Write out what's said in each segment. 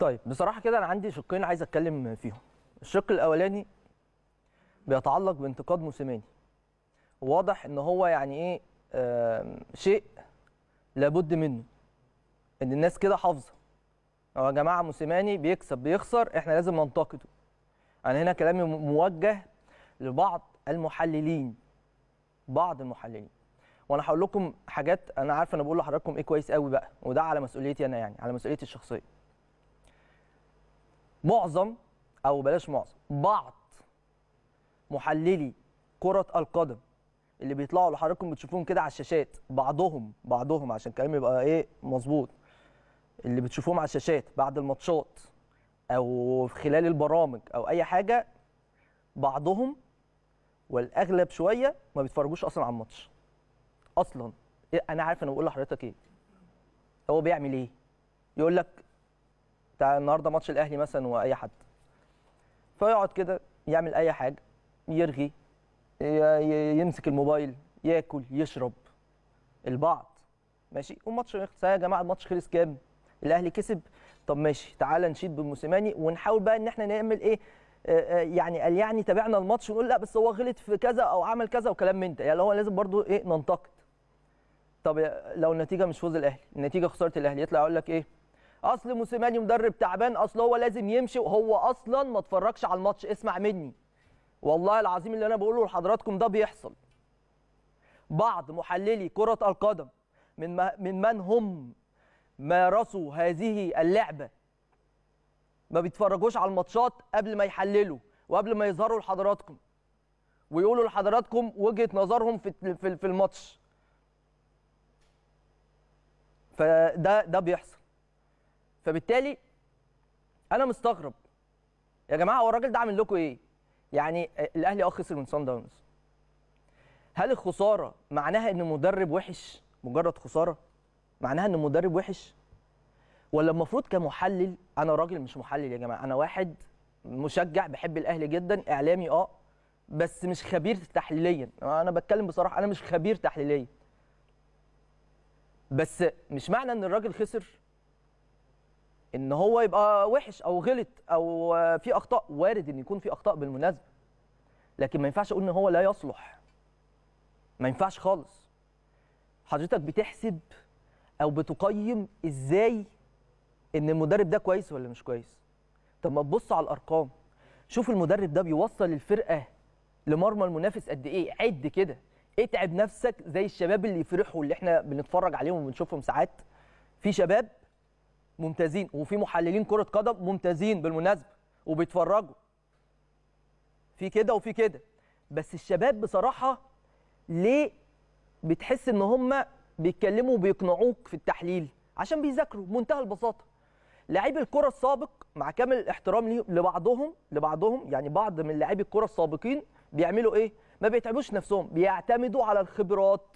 طيب بصراحه كده انا عندي شقين عايز اتكلم فيهم الشق الاولاني بيتعلق بانتقاد موسيماني واضح ان هو يعني ايه شيء لابد منه ان الناس كده حافظه هو يا جماعه موسيماني بيكسب بيخسر احنا لازم ننتقده انا هنا كلامي موجه لبعض المحللين بعض المحللين وانا هقول لكم حاجات انا عارف انا بقول لحضراتكم ايه كويس قوي بقى وده على مسؤوليتي انا يعني على مسؤوليتي الشخصيه معظم او بلاش معظم بعض محللي كره القدم اللي بيطلعوا لحضراتكم بتشوفوهم كده على الشاشات بعضهم بعضهم عشان كلامي يبقى ايه مظبوط اللي بتشوفوهم على الشاشات بعد الماتشات او خلال البرامج او اي حاجه بعضهم والاغلب شويه ما بيتفرجوش اصلا على الماتش اصلا إيه، انا عارف انا بقول لحضرتك ايه هو بيعمل ايه يقول لك بتاع النهارده ماتش الاهلي مثلا واي حد فيقعد كده يعمل اي حاجه يرغي يمسك الموبايل ياكل يشرب البعض ماشي والماتش خلص يا جماعه الماتش خلص كام الاهلي كسب طب ماشي تعالى نشيد بالموسيماني ونحاول بقى ان احنا نعمل ايه يعني قال يعني تابعنا الماتش ونقول لا بس هو غلط في كذا او عمل كذا وكلام من ده يعني هو لازم برضو ايه ننتقد طب لو النتيجه مش فوز الاهلي النتيجه خساره الاهلي يطلع يقول لك ايه اصل موسيماني مدرب تعبان اصل هو لازم يمشي وهو اصلا ما اتفرجش على الماتش اسمع مني والله العظيم اللي انا بقوله لحضراتكم ده بيحصل بعض محللي كره القدم من من من هم مارسوا هذه اللعبه ما بيتفرجوش على الماتشات قبل ما يحللوا وقبل ما يظهروا لحضراتكم ويقولوا لحضراتكم وجهه نظرهم في في الماتش فده ده بيحصل فبالتالي انا مستغرب يا جماعه هو الراجل ده عامل لكم ايه؟ يعني الاهلي اه خسر من سان داونز هل الخساره معناها ان مدرب وحش مجرد خساره؟ معناها ان مدرب وحش؟ ولا المفروض كمحلل انا راجل مش محلل يا جماعه انا واحد مشجع بحب الاهلي جدا اعلامي اه بس مش خبير تحليليا انا بتكلم بصراحه انا مش خبير تحليليا بس مش معنى ان الراجل خسر ان هو يبقى وحش او غلط او في اخطاء وارد ان يكون في اخطاء بالمناسبه لكن ما ينفعش اقول ان هو لا يصلح ما ينفعش خالص حضرتك بتحسب او بتقيم ازاي ان المدرب ده كويس ولا مش كويس طب ما تبص على الارقام شوف المدرب ده بيوصل الفرقه لمرمى المنافس قد ايه عد كده اتعب نفسك زي الشباب اللي يفرحوا اللي احنا بنتفرج عليهم وبنشوفهم ساعات في شباب ممتازين وفي محللين كره قدم ممتازين بالمناسبه وبيتفرجوا في كده وفي كده بس الشباب بصراحه ليه بتحس ان هم بيتكلموا وبيقنعوك في التحليل عشان بيذاكروا بمنتهى البساطه لعيب الكره السابق مع كامل الاحترام لبعضهم لبعضهم يعني بعض من لاعبي الكره السابقين بيعملوا ايه ما بيتعبوش نفسهم بيعتمدوا على الخبرات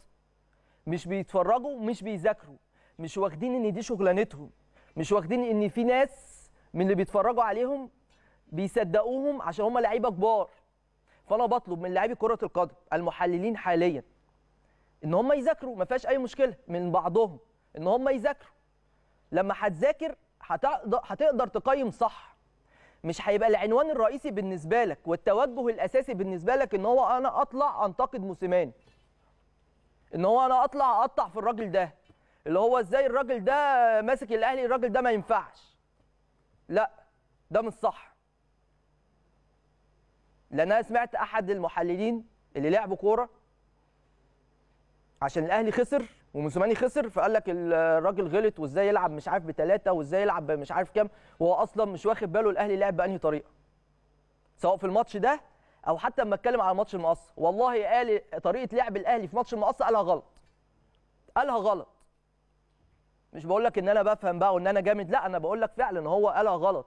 مش بيتفرجوا مش بيذاكروا مش واخدين ان دي شغلانتهم مش واخدين ان في ناس من اللي بيتفرجوا عليهم بيصدقوهم عشان هم لعيبه كبار فانا بطلب من لاعبي كره القدم المحللين حاليا ان هم يذاكروا ما فيهاش اي مشكله من بعضهم ان هم يذاكروا لما هتذاكر هتقدر تقيم صح مش هيبقى العنوان الرئيسي بالنسبه لك والتوجه الاساسي بالنسبه لك ان هو انا اطلع انتقد موسيماني ان هو انا اطلع اقطع في الراجل ده اللي هو ازاي الراجل ده ماسك الاهلي الراجل ده ما ينفعش لا ده مش صح لان انا سمعت احد المحللين اللي لعبوا كوره عشان الاهلي خسر وموسيماني خسر فقال لك الراجل غلط وازاي يلعب مش عارف بثلاثه وازاي يلعب مش عارف كام وهو اصلا مش واخد باله الاهلي لعب بانهي طريقه سواء في الماتش ده او حتى لما اتكلم على ماتش المقص والله قال طريقه لعب الاهلي في ماتش المقص قالها غلط قالها غلط مش بقول لك ان انا بفهم بقى وان انا جامد لا انا بقول لك فعلا هو قالها غلط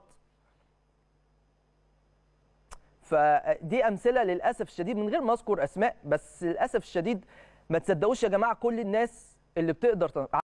فدي امثله للاسف الشديد من غير ما اذكر اسماء بس للاسف الشديد ما تصدقوش يا جماعه كل الناس اللي بتقدر